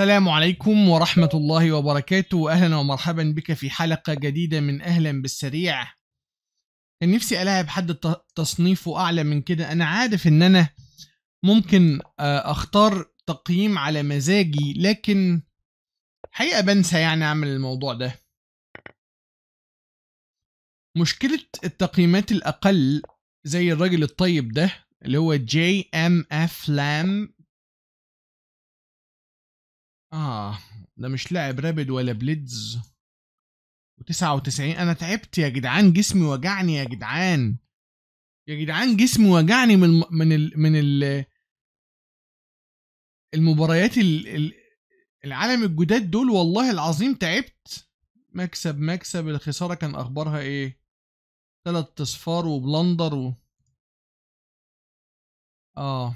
السلام عليكم ورحمة الله وبركاته أهلا ومرحبا بك في حلقة جديدة من أهلا بالسريع كان نفسي ألاعب حد تصنيفه أعلى من كده أنا عارف إن أنا ممكن آه، أختار تقييم على مزاجي لكن حقيقة بنسى يعني أعمل الموضوع ده مشكلة التقييمات الأقل زي الراجل الطيب ده اللي هو جي ام اف لام اه ده مش لاعب رابد ولا بليدز و99 انا تعبت يا جدعان جسمي وجعني يا جدعان يا جدعان جسمي وجعني من من ال من ال المباريات ال ال العالم الجداد دول والله العظيم تعبت مكسب مكسب الخساره كان اخبارها ايه ثلاث اصفار وبلندر و اه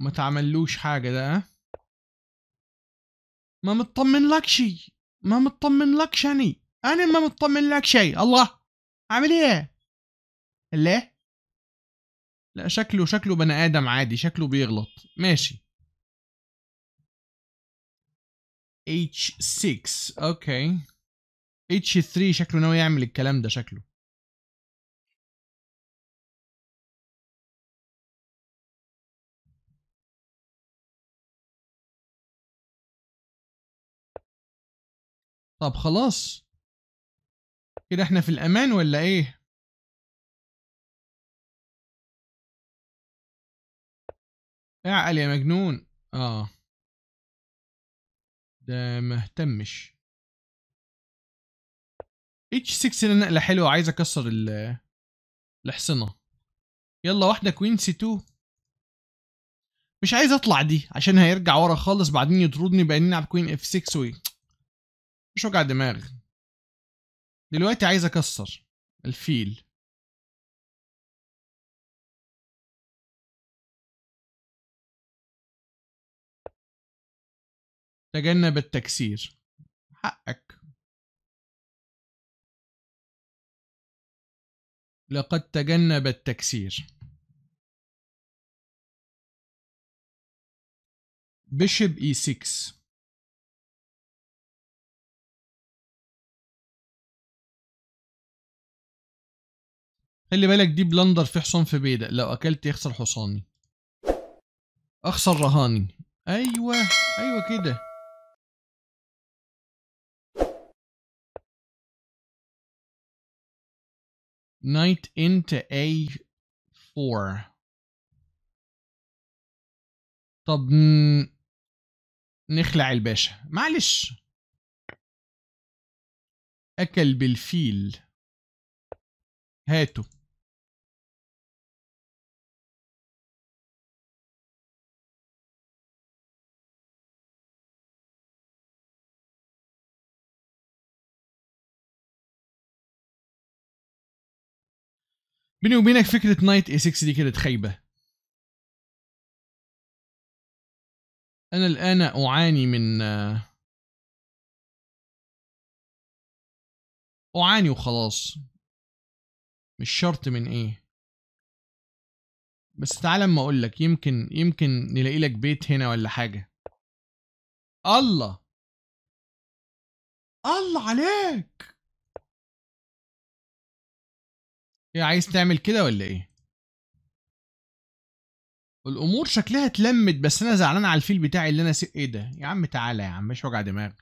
ما تعملوش حاجة ده ها ما مطمن لك شي ما مطمن لك شاني انا ما مطمن لك شي الله عامل ايه ليه لا شكله شكله بني ادم عادي شكله بيغلط ماشي H6 اوكي H3 شكله ناوي يعمل الكلام ده شكله طب خلاص كده احنا في الامان ولا ايه اعقل يا مجنون اه ده مهتمش اتش 6 نقله حلوه عايز اكسر الحصنه يلا واحده كوين سي 2 مش عايز اطلع دي عشان هيرجع ورا خالص بعدين يطردني بقى نلعب كوين اف 6 وي مش وجع دماغ دلوقتي عايز اكسر الفيل تجنب التكسير حقك لقد تجنب التكسير بيشب e6 خلي بالك دي بلندر في حصان في بيدق لو اكلت يخسر حصاني اخسر رهاني ايوه ايوه كده نايت انت a4 طب نخلع الباشا معلش اكل بالفيل هاته بيني وبينك فكره نايت اي 6 دي كانت خايبه انا الان اعاني من اعاني وخلاص مش شرط من ايه بس تعالى اما اقول لك يمكن يمكن نلاقي لك بيت هنا ولا حاجه الله الله عليك ايه عايز تعمل كده ولا ايه الامور شكلها اتلمت بس انا زعلان على الفيل بتاعي اللي انا س... ايه ده يا عم تعالى يا عم مش وجع دماغ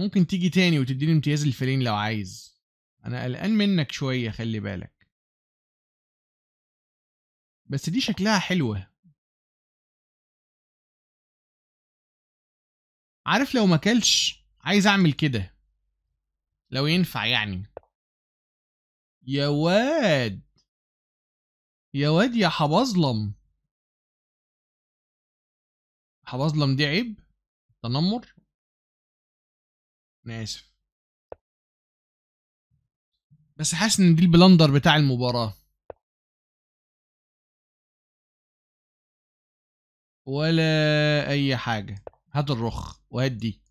ممكن تيجي تاني وتديني امتياز الفيلين لو عايز انا قلقان منك شويه خلي بالك بس دي شكلها حلوه عارف لو ما كلش عايز اعمل كده لو ينفع يعني يا واد يا واد يا حبظلم حبظلم دي عيب تنمر انا اسف بس حاسس ان دي البلندر بتاع المباراه ولا اي حاجه هات الرخ وهات دي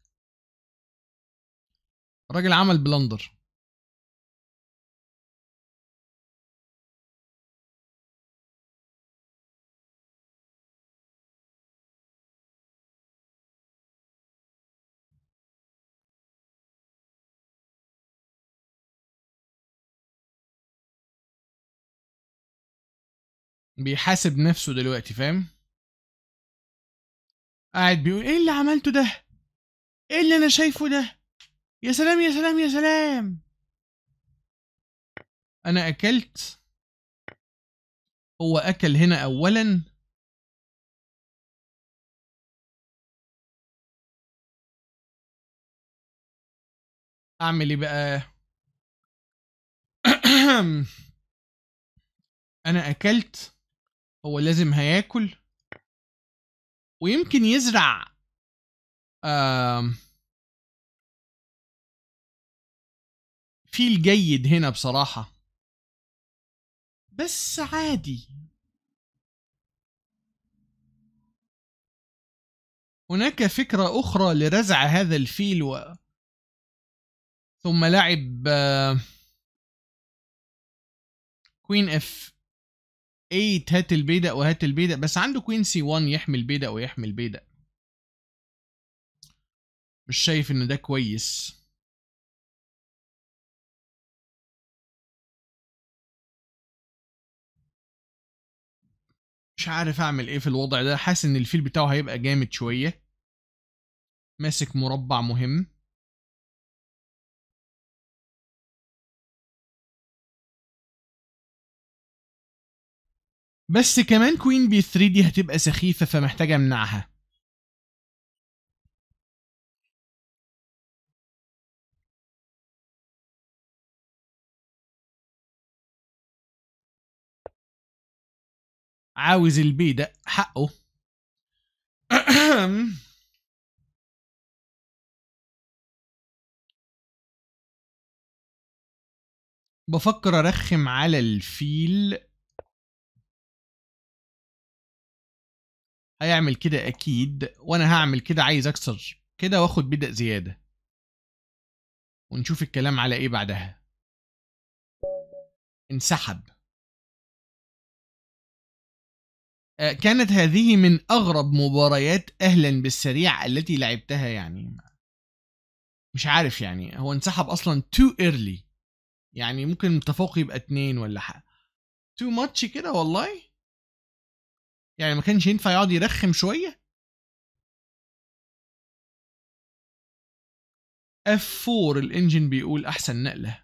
الراجل عمل بلندر بيحاسب نفسه دلوقتي فاهم قاعد بيقول ايه اللي عملته ده ايه اللي انا شايفه ده يا سلام يا سلام يا سلام انا اكلت هو اكل هنا اولا اعمل ايه بقى انا اكلت هو لازم هياكل ويمكن يزرع آم فيل جيد هنا بصراحة بس عادي هناك فكرة أخرى لرزع هذا الفيل و... ثم لعب كوين اف 8 إيه، هات البيدق وهات البيدق بس عنده كوين سي 1 يحمي البيدق ويحمي البيدق مش شايف ان ده كويس مش عارف اعمل ايه في الوضع ده حاسس ان الفيل بتاعه هيبقى جامد شويه ماسك مربع مهم بس كمان كوين بي 3 دي هتبقى سخيفه فمحتاج امنعها عاوز البي ده حقه بفكر ارخم على الفيل هيعمل كده اكيد وانا هعمل كده عايز اكسر كده واخد بدأ زيادة ونشوف الكلام على ايه بعدها انسحب آه، كانت هذه من اغرب مباريات اهلا بالسريع التي لعبتها يعني مش عارف يعني هو انسحب اصلا تو ايرلي يعني ممكن متفوق يبقى اتنين ولا حاجه تو ماتش كده والله يعني ما كانش ينفع يقعد يرخم شويه F4 الانجن بيقول احسن نقله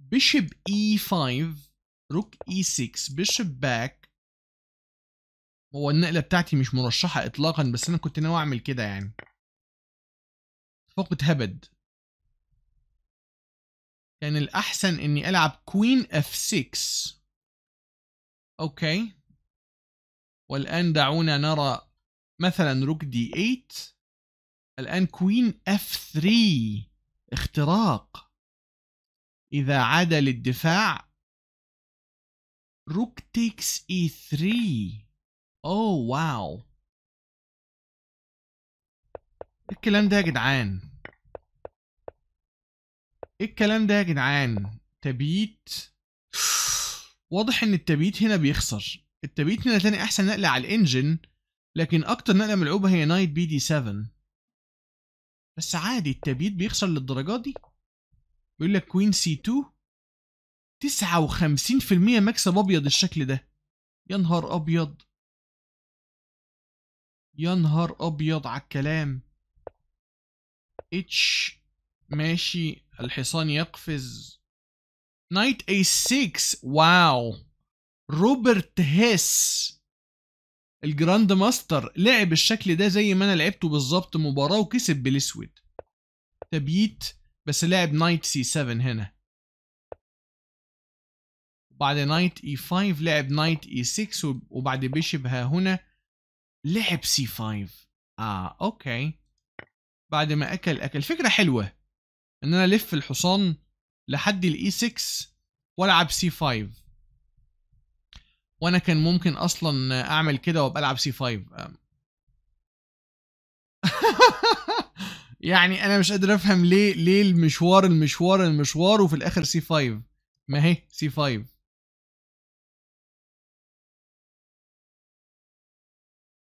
بيشب E5 روك E6 بيشب باك هو النقله بتاعتي مش مرشحه اطلاقا بس انا كنت ناوي اعمل كده يعني فوق هبد كان الأحسن إني ألعب كوين F6 اوكي والان دعونا نرى مثلا روك دي 8 الان كوين اف 3 اختراق اذا عاد للدفاع روك تيكس اي 3 او واو الكلام ده يا جدعان ايه الكلام ده يا جدعان تبييت واضح ان التبييت هنا بيخسر التبييت هنا تاني احسن نقله على الانجن لكن اكتر نقله ملعوبه هي نايت بي دي 7 بس عادي التبييت بيخسر للدرجات دي بيقول لك كوين سي 2 59% مكسب ابيض الشكل ده يا نهار ابيض يا نهار ابيض على الكلام اتش ماشي الحصان يقفز نايت اي 6 واو روبرت هيس الجراند ماستر لعب الشكل ده زي ما انا لعبته بالظبط مباراه وكسب بالاسود تبييت بس لعب نايت سي 7 هنا بعد نايت اي 5 لعب نايت اي 6 وبعد بيشب ها هنا لعب سي 5 اه اوكي بعد ما اكل اكل فكره حلوه ان انا الف الحصان لحد الاي 6 e والعب سي 5 وانا كان ممكن اصلا اعمل كده وابقى العب سي 5 يعني انا مش قادر افهم ليه ليه المشوار المشوار المشوار وفي الاخر سي 5 ما هي سي 5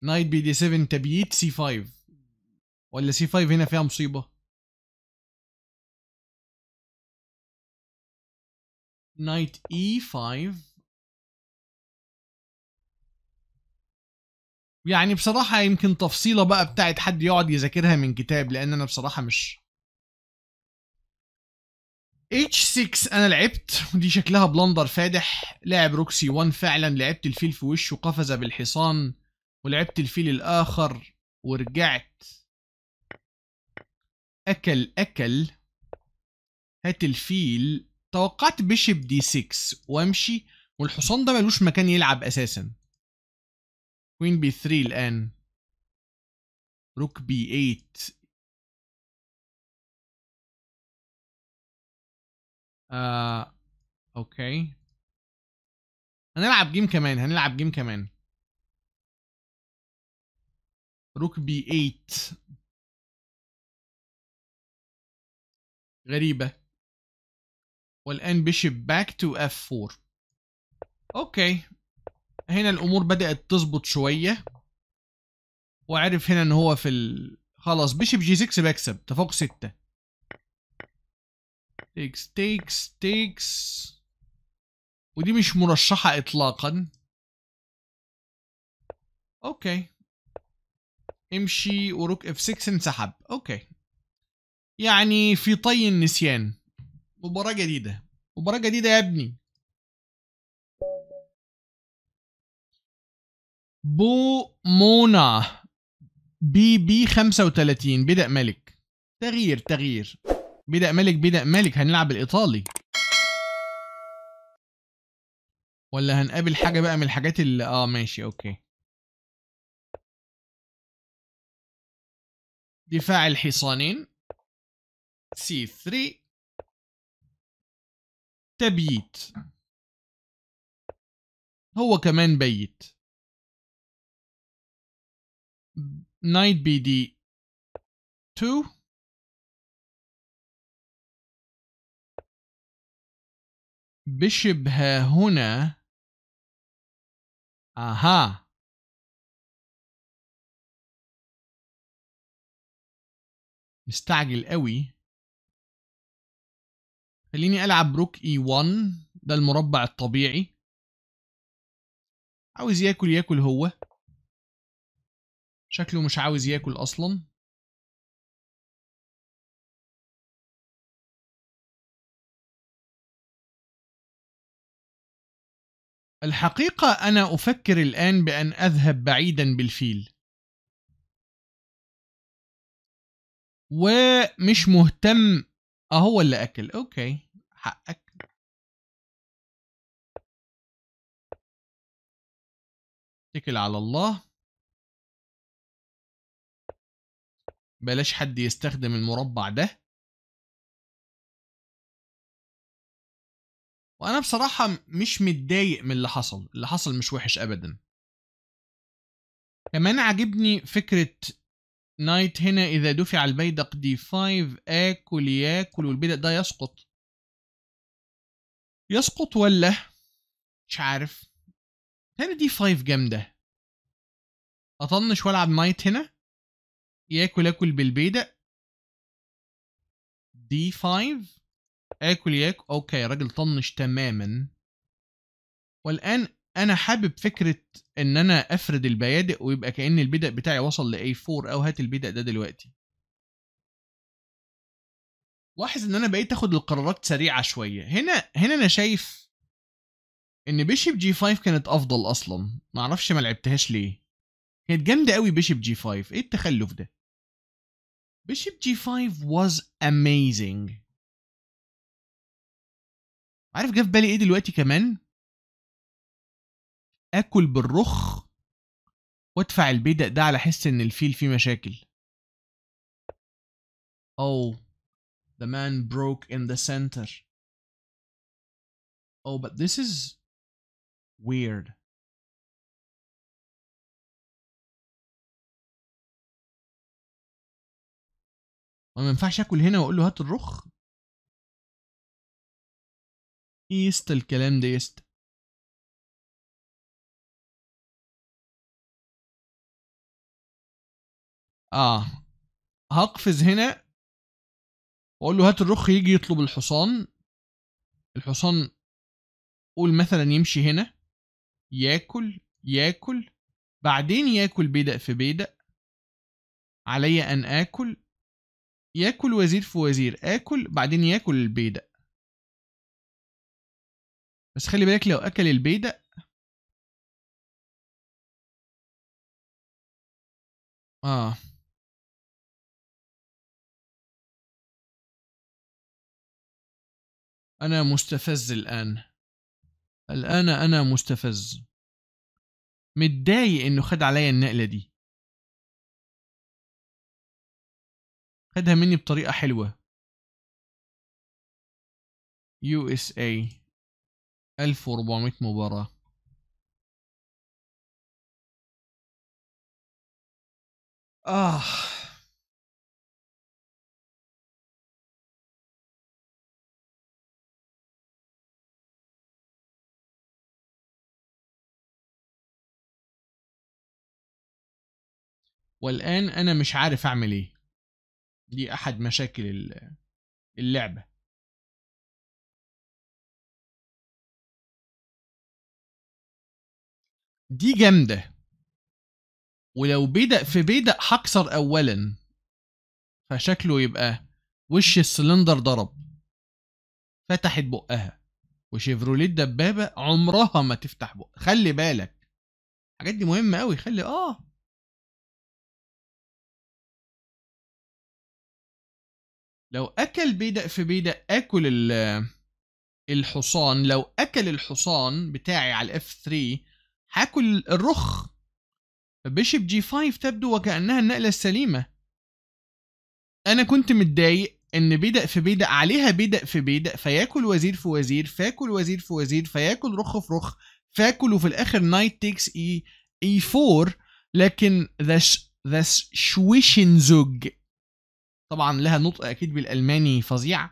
نايت بي دي 7 تبييت سي 5 ولا سي 5 هنا فيها مصيبه knight e5 يعني بصراحة يمكن تفصيلة بقى بتاعت حد يقعد يذاكرها من كتاب لأن أنا بصراحة مش H6 أنا لعبت ودي شكلها بلندر فادح لعب روكسي 1 فعلا لعبت الفيل في وشه قفز بالحصان ولعبت الفيل الآخر ورجعت أكل أكل هات الفيل توقعت بيشب دي 6 وامشي والحصان ده ملوش مكان يلعب اساسا كوين بي 3 الان روك بي 8 آه، اوكي هنلعب جيم كمان هنلعب جيم كمان روك بي 8 غريبه والآن بيشب باك تو اف 4 اوكي هنا الامور بدأت تظبط شوية وعرف هنا ان هو في ال... خلاص بيشب جي 6 بكسب تفوق 6 تيكس تيكس تيكس ودي مش مرشحة اطلاقا اوكي امشي وروك اف 6 انسحب اوكي يعني في طي النسيان مباراة جديدة مباراة جديدة يا ابني بو مونا بي بي 35 بدأ ملك تغيير تغيير بدأ ملك بدأ ملك هنلعب الإيطالي ولا هنقابل حاجة بقى من الحاجات اللي اه ماشي اوكي دفاع الحصانين سي 3 تبييت هو كمان بيت نايت بي دي 2 بشب ها هنا اها مستعجل قوي خليني العب روك اي e 1 ده المربع الطبيعي عاوز ياكل ياكل هو شكله مش عاوز ياكل اصلا الحقيقة أنا أفكر الآن بأن أذهب بعيدا بالفيل ومش مهتم اه هو اللي اكل اوكي حقك اتكل على الله بلاش حد يستخدم المربع ده وانا بصراحة مش متضايق من اللي حصل اللي حصل مش وحش ابدا كمان عجبني فكرة نايت هنا إذا دفع البيدق دي 5 آكل ياكل والبيدق ده يسقط يسقط ولا مش عارف هنا دي 5 جامدة أطنش وألعب نايت هنا ياكل آكل بالبيدق دي 5 آكل ياكل أوكي راجل طنش تماما والآن انا حابب فكره ان انا افرد البيادق ويبقى كان البدأ بتاعي وصل لاي A4 او هات البدأ ده دلوقتي لاحظ ان انا بقيت اخد القرارات سريعه شويه هنا هنا انا شايف ان بيشيب جي 5 كانت افضل اصلا معرفش ما لعبتهاش ليه كانت جامده قوي بيشيب جي 5 ايه التخلف ده بيشيب جي 5 واز اميزنج عارف جه في بالي ايه دلوقتي كمان اكل بالرخ وادفع البيدق ده على حس ان الفيل فيه مشاكل Oh, the man broke in the center. Oh, but this is weird. ما ينفعش اكل هنا واقول له هات الرخ ايه يسطا الكلام ده يست اه هقفز هنا واقول له هات الرخ يجي يطلب الحصان الحصان قول مثلا يمشي هنا ياكل ياكل بعدين ياكل بيدق في بيدق علي ان اكل ياكل وزير في وزير اكل بعدين ياكل البيدق بس خلي بالك لو اكل البيدق اه أنا مستفز الآن الآن أنا مستفز متضايق إنه خد عليا النقلة دي خدها مني بطريقة حلوة USA 1400 إيه. مباراة آه والآن أنا مش عارف أعمل إيه دي أحد مشاكل اللعبة دي جامدة ولو بدأ في بدأ هكسر أولا فشكله يبقى وش السلندر ضرب فتحت بقها وشيفروليه الدبابة عمرها ما تفتح بقها خلي بالك الحاجات دي مهمة أوي خلي آه لو اكل بيدق في بيدق اكل الحصان لو اكل الحصان بتاعي على الاف 3 هاكل الرخ بيشب جي 5 تبدو وكانها النقله السليمه انا كنت متضايق ان بيدق في بيدق عليها بيدق في بيدق فياكل وزير في وزير فاكل وزير في وزير فياكل رخ في رخ فاكل وفي الاخر نايت تيكس اي اي 4 لكن ذا ذا زوج طبعا لها نطق اكيد بالالماني فظيع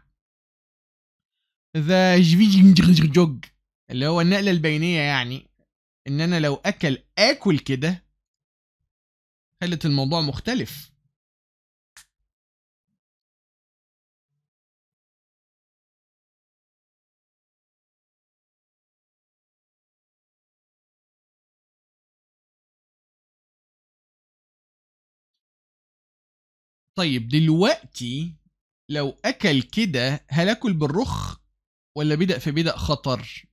ذا جوج اللي هو النقله البينيه يعني ان انا لو اكل اكل كده خلت الموضوع مختلف طيب دلوقتي لو اكل كده هل اكل بالرخ ولا بدأ في بدأ خطر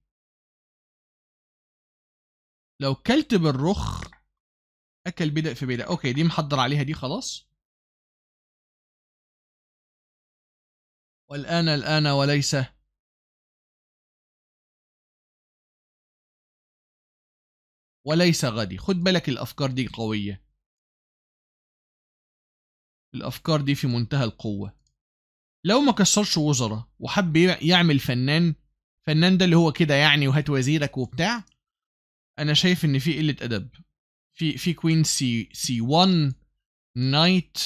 لو كلت بالرخ اكل بدأ في بدأ اوكي دي محضر عليها دي خلاص والآن الآن وليس وليس غدي خد بالك الأفكار دي قوية الأفكار دي في منتهى القوة لو ما كسرش وزراء وحب يعمل فنان فنان ده اللي هو كده يعني وهات وزيرك وبتاع أنا شايف إن في قلة أدب في في كوين سي سي 1 نايت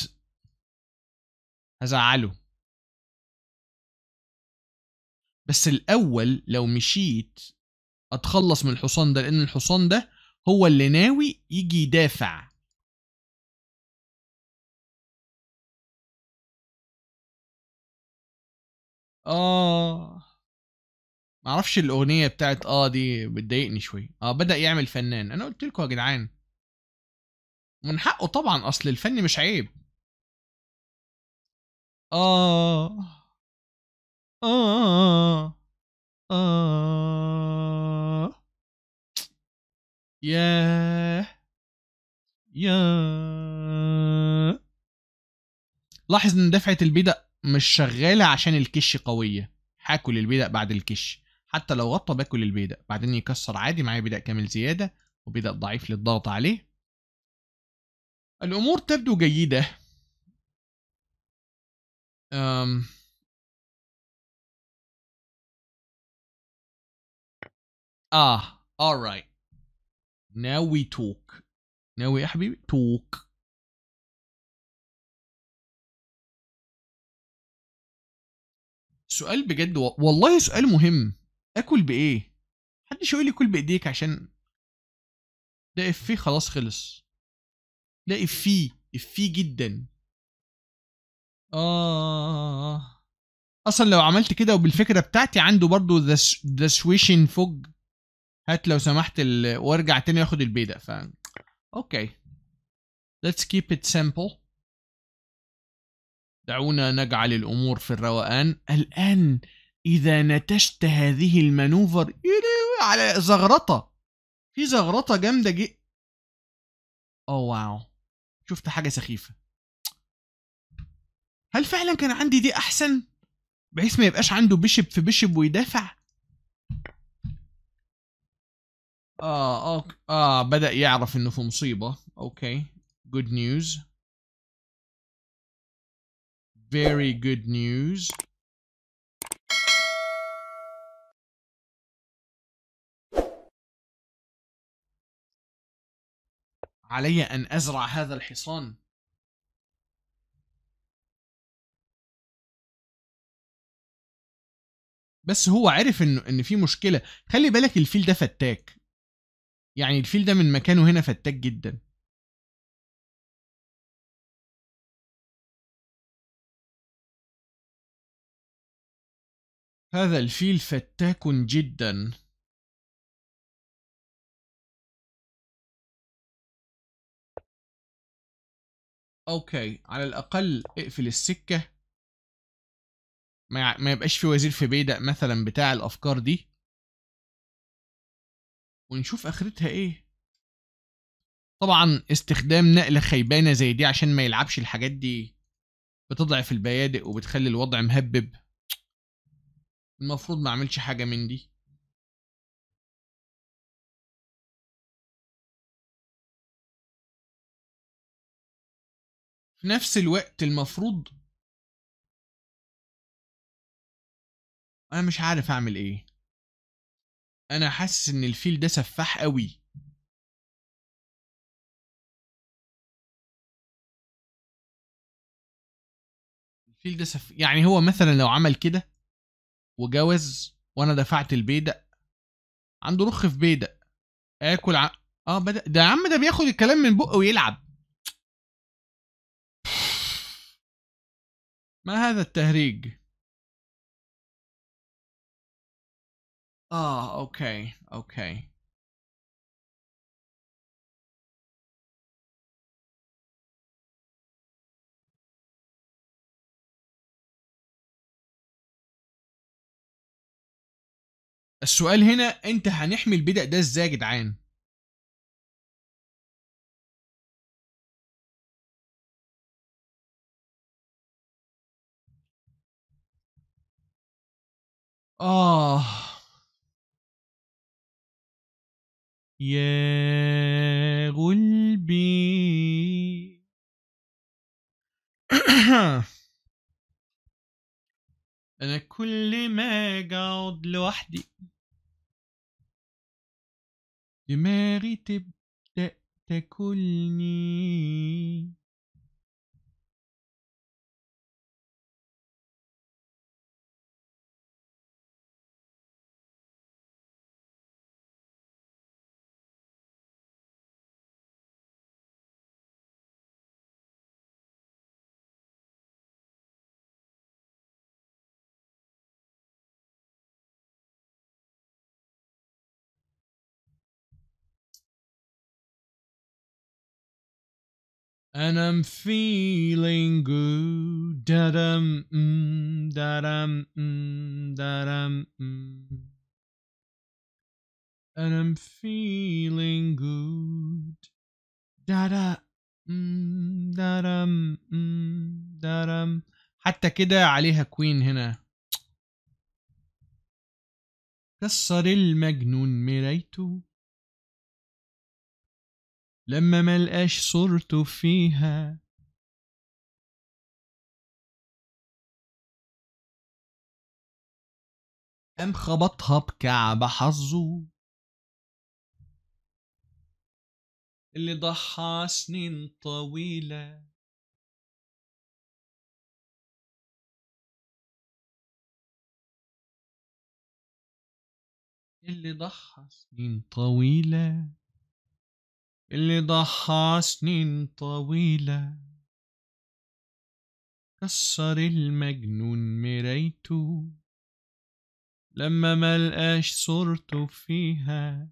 هزعله بس الأول لو مشيت أتخلص من الحصان ده لأن الحصان ده هو اللي ناوي يجي يدافع اه ما اعرفش الاغنيه بتاعت اه دي بتضايقني شويه اه بدا يعمل فنان انا قلت لكم يا جدعان من حقه طبعا اصل الفن مش عيب اه اه اه يا يا لاحظ ان دفعه البيدق مش شغاله عشان الكش قويه هاكل البيدق بعد الكش حتى لو غطى باكل البيدق بعدين يكسر عادي معايا بيدق كامل زياده وبيدق ضعيف للضغط عليه الامور تبدو جيده أم اه alright now we talk now we يا حبيبي talk سؤال بجد والله سؤال مهم اكل بايه محدش يقول لي كل بايديك عشان ده افيه خلاص خلص ده افيه افيه جدا اه اصلا لو عملت كده وبالفكره بتاعتي عنده برضو ذا سويشن فوج هات لو سمحت ال... وارجع تاني واخد البيدق ف اوكي ليتس let's keep it simple دعونا نجعل الأمور في الروقان الآن إذا نتشت هذه المانوفر إيه، على زغرطة في زغرطة جامدة جي أو واو شفت حاجة سخيفة هل فعلا كان عندي دي أحسن؟ بحيث ما يبقاش عنده بشب في بشب ويدافع آه أوك آه بدأ يعرف إنه في مصيبة أوكي جود نيوز very good news. علي أن أزرع هذا الحصان بس هو عرف ان ان في مشكله خلي بالك الفيل ده فتاك يعني الفيل ده من مكانه هنا فتاك جدا هذا الفيل فتاك جدا اوكي على الاقل اقفل السكة ما يبقاش في وزير في بيدق مثلا بتاع الافكار دي ونشوف اخرتها ايه طبعا استخدام نقلة خيبانة زي دي عشان ما يلعبش الحاجات دي بتضعف البيادق وبتخلي الوضع مهبب المفروض ما اعملش حاجة من دي في نفس الوقت المفروض انا مش عارف اعمل ايه انا حاسس ان الفيل ده سفاح قوي الفيل ده سف... يعني هو مثلا لو عمل كده وجوز وانا دفعت البيدق عنده رخ في بيدق اكل ع... اه بدا ده يا عم ده بياخد الكلام من بقه ويلعب ما هذا التهريج اه اوكي اوكي السؤال هنا انت هنحمي البدء ده ازاي يا جدعان آه يا غلبي أنا كل ما أقعد لوحدي تبدأ تأكلني And I'm feeling good. Da dum mm, da dum mm, da dum mm. And I'm feeling good. Da da mm, da dum mm, da dum. حتى كده عليها كوين هنا. كسر المجنون مرايته لما ملقاش صورته فيها قام خبطها بكعب حظه اللي ضحى سنين طويلة اللي ضحى سنين طويلة اللي ضحى سنين طويلة كسر المجنون مرايته لما ملقاش صورته فيها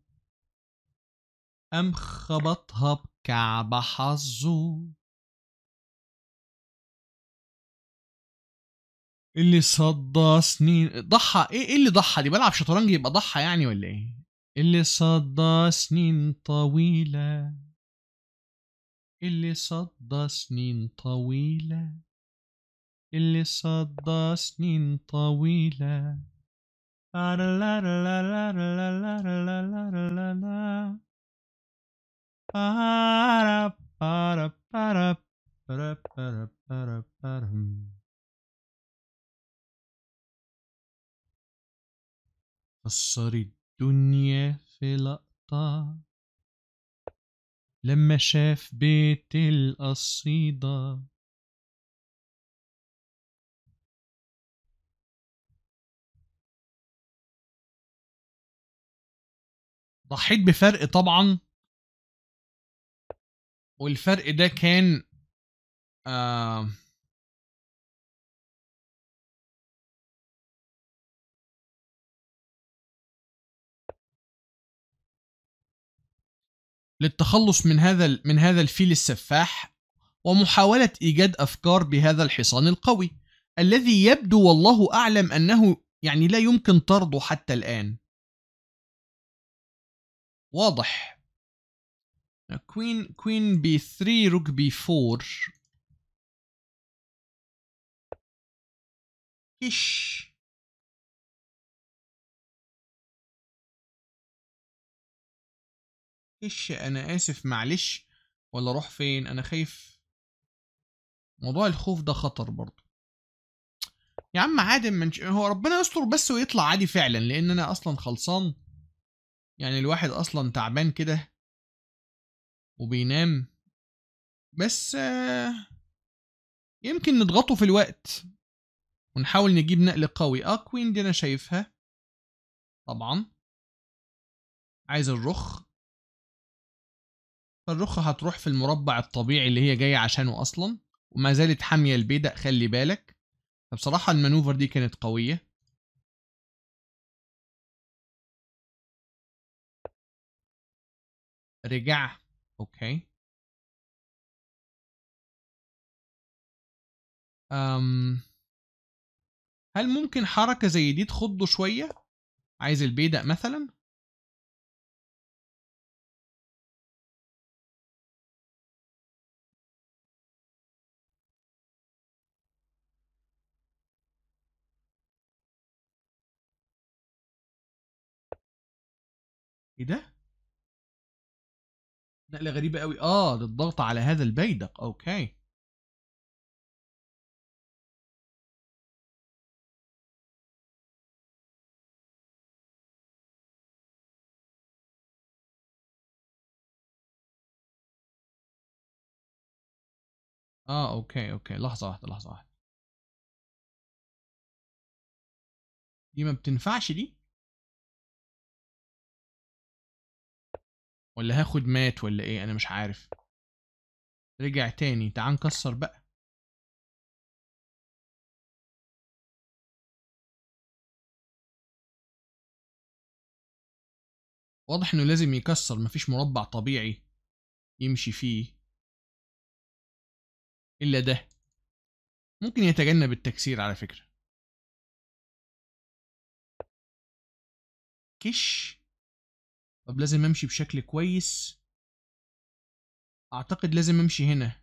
قام خبطها بكعب حظه اللي صدى سنين ضحى ايه ايه اللي ضحى دي بلعب شطرنج يبقى ضحى يعني ولا ايه اللي صدى سنين طويلة اللي صدى سنين طويلة اللي صدى سنين طويلة الصريد الدنيا في لقطة لما شاف بيت القصيدة ضحيت بفرق طبعا والفرق ده كان آه للتخلص من هذا من هذا الفيل السفاح ومحاولة إيجاد أفكار بهذا الحصان القوي الذي يبدو والله أعلم أنه يعني لا يمكن طرده حتى الآن واضح كوين كوين بي 3 روك بي 4 إيش إيش أنا آسف معلش ولا أروح فين أنا خايف موضوع الخوف ده خطر برضه يا عم عادم منش... هو ربنا يستر بس ويطلع عادي فعلا لأن أنا أصلا خلصان يعني الواحد أصلا تعبان كده وبينام بس يمكن نضغطه في الوقت ونحاول نجيب نقل قوي اه كوين دي انا شايفها طبعا عايز الرخ الرخة هتروح في المربع الطبيعي اللي هي جاية عشانه أصلا وما زالت حامية البيدق خلي بالك فبصراحة المانوفر دي كانت قوية رجع اوكي أم هل ممكن حركة زي دي تخضه شوية؟ عايز البيدق مثلا؟ إيه ده؟ نقلة غريبة قوي آه للضغط على هذا البيدق أوكي اه اوكي اوكي لحظة واحدة لحظة واحدة دي ما بتنفعش دي ولا هاخد مات ولا ايه انا مش عارف رجع تاني تعال نكسر بقى واضح انه لازم يكسر مفيش مربع طبيعي يمشي فيه الا ده ممكن يتجنب التكسير على فكره كش طب لازم امشي بشكل كويس اعتقد لازم امشي هنا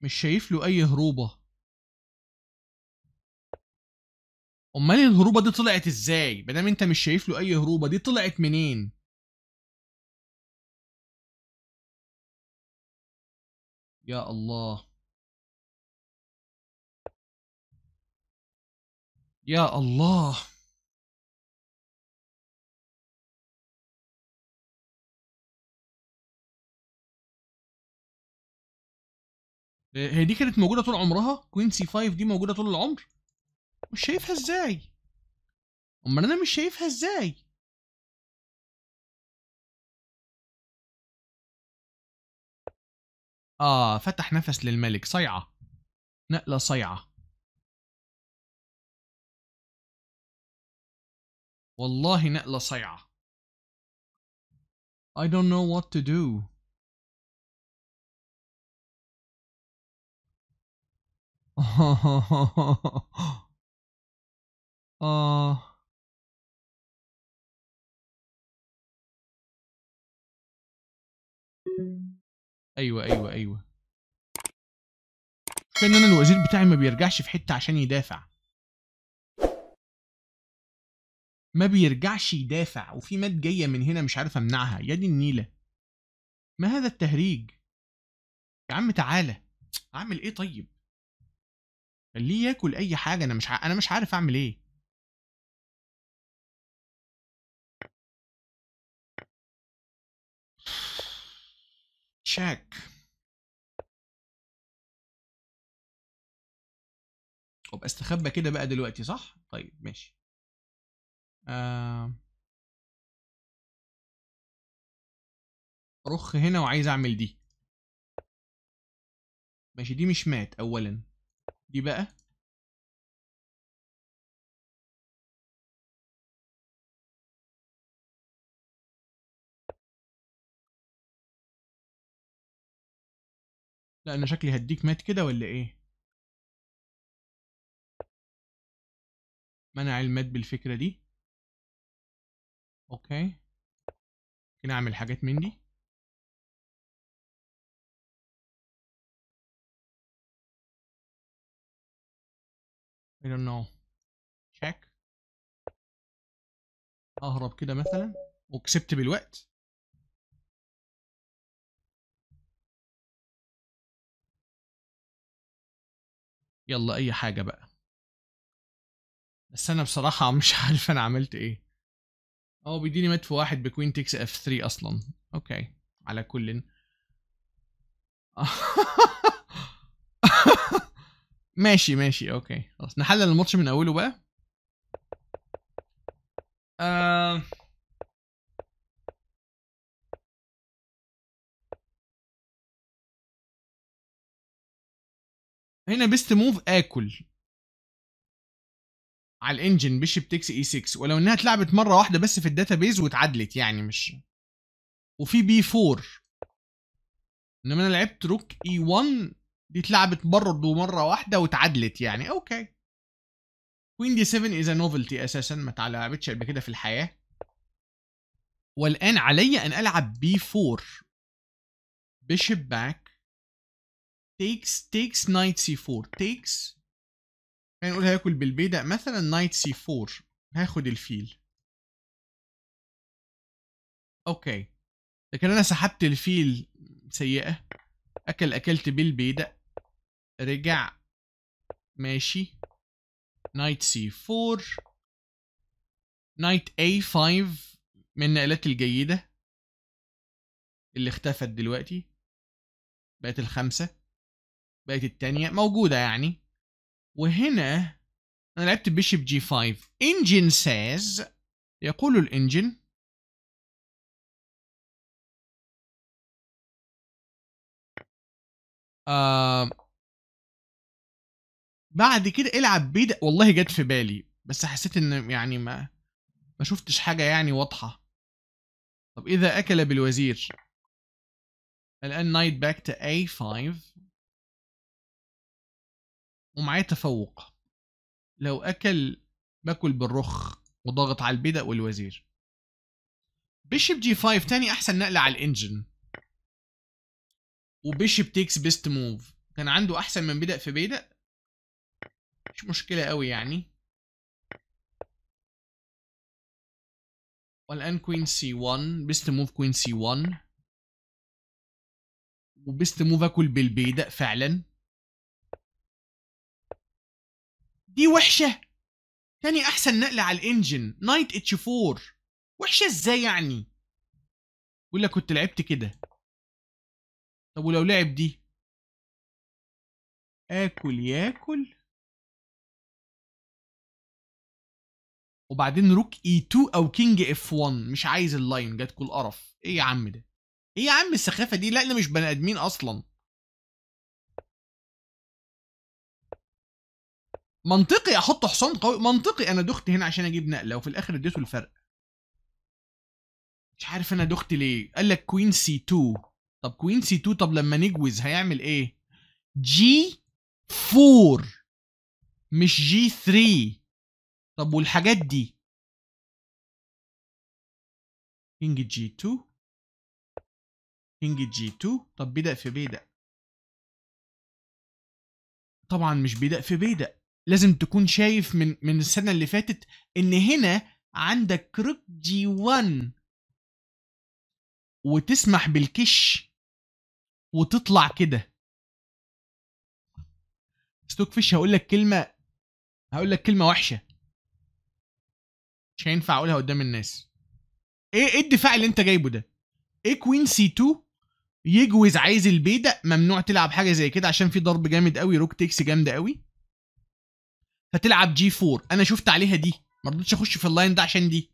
مش شايف له اي هروبه امال الهروبه دي طلعت ازاي بدام انت مش شايف له اي هروبه دي طلعت منين يا الله يا الله آه، هي دي كانت موجوده طول عمرها كوين سي 5 دي موجوده طول العمر مش شايفها ازاي امال انا مش شايفها ازاي اه فتح نفس للملك صيعه نقله صيعه والله نقله صيعه I don't know what to do آه أيوة أيوة أيوة كان أنا الوزير بتاعي ما بيرجعش في حتة عشان يدافع ما بيرجعش يدافع وفي مات جاية من هنا مش عارف أمنعها يا دي النيلة ما هذا التهريج يا عم تعالى أعمل إيه طيب خليه ياكل اي حاجه انا مش ع... انا مش عارف اعمل ايه تشيك وابقى استخبى كده بقى دلوقتي صح طيب ماشي آه... رخ هنا وعايز اعمل دي ماشي دي مش مات اولا دي إيه بقى لا انا شكلي هديك مات كده ولا ايه منع المات بالفكره دي اوكي ممكن اعمل حاجات من دي I don't know check اهرب كده مثلا وكسبت بالوقت يلا اي حاجة بقى بس انا بصراحة مش عارف انا عملت ايه هو بيديني مات في واحد بكوين تكس اف 3 اصلا اوكي على كل ماشي ماشي اوكي خلاص نحلل الماتش من اوله بقى آه... هنا بيست موف اكل على الانجن بيشب تكس اي 6 ولو انها اتلعبت مره واحده بس في الداتا بيز واتعدلت يعني مش وفي بي 4 انما انا لعبت روك اي 1 دي اتلعبت برضه مرة واحدة واتعادلت يعني اوكي كوين دي 7 از نوفلتي اساسا ما اتلعبتش قبل كده في الحياة والان علي ان العب بي 4 بيشب باك تيكس تيكس نايت سي 4 تيكس خلينا نقول هياكل بالبيدق مثلا نايت سي 4 هاخد الفيل اوكي لكن انا سحبت الفيل سيئة اكل اكلت بالبيدق رجع ماشي نايت سي 4 نايت اي 5 من النقلات الجيدة اللي اختفت دلوقتي بقت الخمسة بقت التانية موجودة يعني وهنا انا لعبت بيشب جي 5 انجن ساز يقول الانجن آه بعد كده العب بيد والله جت في بالي بس حسيت ان يعني ما ما شفتش حاجه يعني واضحه طب اذا اكل بالوزير الان نايت باك تو اي 5 ومعايا تفوق لو اكل باكل بالرخ وضغط على البيدا والوزير بيشب جي 5 تاني احسن نقله على الانجن وبيشب تيكس بيست موف كان عنده احسن من بيدا في بيدأ مش مشكلة قوي يعني والآن كوين سي 1 بيست موف كوين سي 1 وبيست موف اكل بالبيدق فعلا دي وحشة تاني أحسن نقلة على الإنجن نايت اتش 4 وحشة ازاي يعني ولا كنت لعبت كده طب ولو لعب دي اكل ياكل وبعدين روك اي 2 او كينج اف 1 مش عايز اللاين كل القرف ايه يا عم ده ايه يا عم السخافه دي لا احنا مش بني ادمين اصلا منطقي احط حصان قوي منطقي انا دخت هنا عشان اجيب نقله وفي الاخر اديته الفرق مش عارف انا دخت ليه قال لك كوين سي 2 طب كوين سي 2 طب لما نجوز هيعمل ايه جي 4 مش جي 3 طب والحاجات دي كينج جي 2 كينج جي 2 طب بيدق في بيدق طبعا مش بيدق في بيدق لازم تكون شايف من من السنه اللي فاتت ان هنا عندك كروك جي 1 وتسمح بالكش وتطلع كده ستوك فيش هقول لك كلمه هقول لك كلمه وحشه مش هينفع اقولها قدام الناس ايه ايه الدفاع اللي انت جايبه ده ايه كوين سي 2 يجوز عايز البيدق ممنوع تلعب حاجه زي كده عشان في ضرب جامد قوي روك تيكس جامده قوي فتلعب جي 4 انا شفت عليها دي ما رضيتش اخش في اللاين ده عشان دي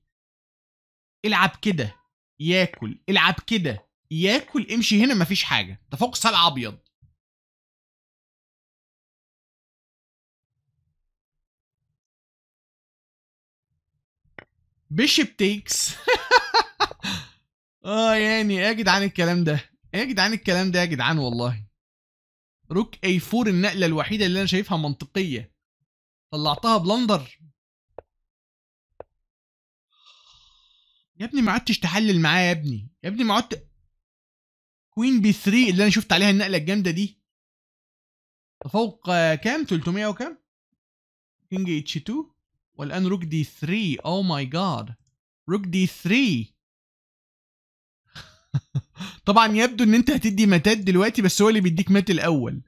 العب كده ياكل العب كده ياكل امشي هنا مفيش حاجه ده فوق سال ابيض بيشب تيكس اه يعني إيه يا جدعان الكلام ده إيه يا جدعان الكلام ده يا جدعان والله روك اي 4 النقله الوحيده اللي انا شايفها منطقيه طلعتها بلندر يا ابني ما عدتش تحلل معايا يا ابني يا ابني ما عدت كوين بي 3 اللي انا شفت عليها النقله الجامده دي فوق كام 300 وكام كينج اتش 2 والان روك دي 3 او ماي جاد روك دي 3 طبعا يبدو ان انت هتدي متات دلوقتي بس هو اللي بيديك مات الاول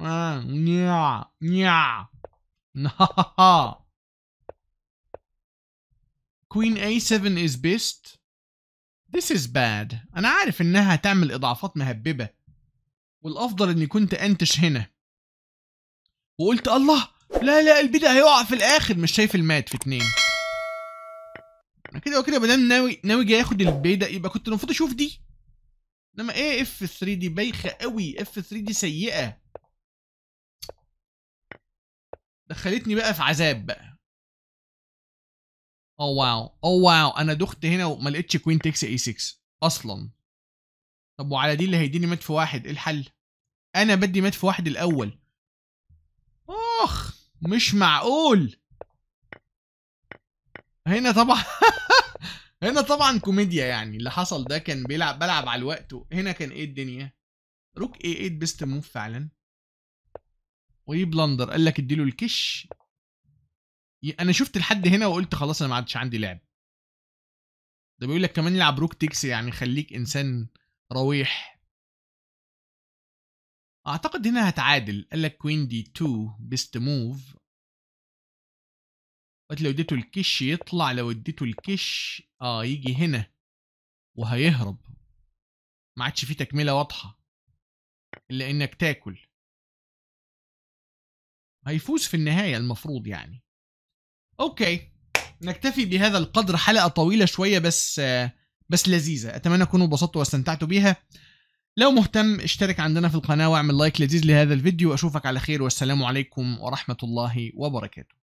آه نيع نيع كوين اي 7 is best This is bad أنا عارف إنها هتعمل إضعافات مهببة والأفضل إني كنت أنتش هنا وقلت الله لا لا البيت هيقع في الاخر مش شايف المات في اتنين انا كده وكده مادام ناوي ناوي جاي اخد البيضه يبقى كنت المفروض اشوف دي انما ايه اف 3 دي بايخه قوي اف 3 دي سيئه دخلتني بقى في عذاب بقى اوه واو اوه واو انا دخت هنا وما لقيتش كوين تكس اي 6 اصلا طب وعلى دي اللي هيديني مات في واحد ايه الحل انا بدي مات في واحد الاول اخ مش معقول هنا طبعا هنا طبعا كوميديا يعني اللي حصل ده كان بيلعب بلعب على الوقت هنا كان ايه الدنيا روك ايه ايه بيست موف فعلا وايه بلندر قال لك اديله الكش انا شفت لحد هنا وقلت خلاص انا ما عادش عندي لعب ده بيقول لك كمان يلعب روك تكس يعني خليك انسان رويح اعتقد هنا هتعادل قال لك كوين دي 2 بيست موف وقت لو اديته الكش يطلع لو اديته الكش اه يجي هنا وهيهرب ما عادش فيه تكمله واضحه الا انك تاكل هيفوز في النهايه المفروض يعني اوكي نكتفي بهذا القدر حلقه طويله شويه بس آه، بس لذيذه اتمنى تكونوا انبسطتوا واستمتعتوا بيها لو مهتم اشترك عندنا في القناة واعمل لايك لذيذ لهذا الفيديو أشوفك على خير والسلام عليكم ورحمة الله وبركاته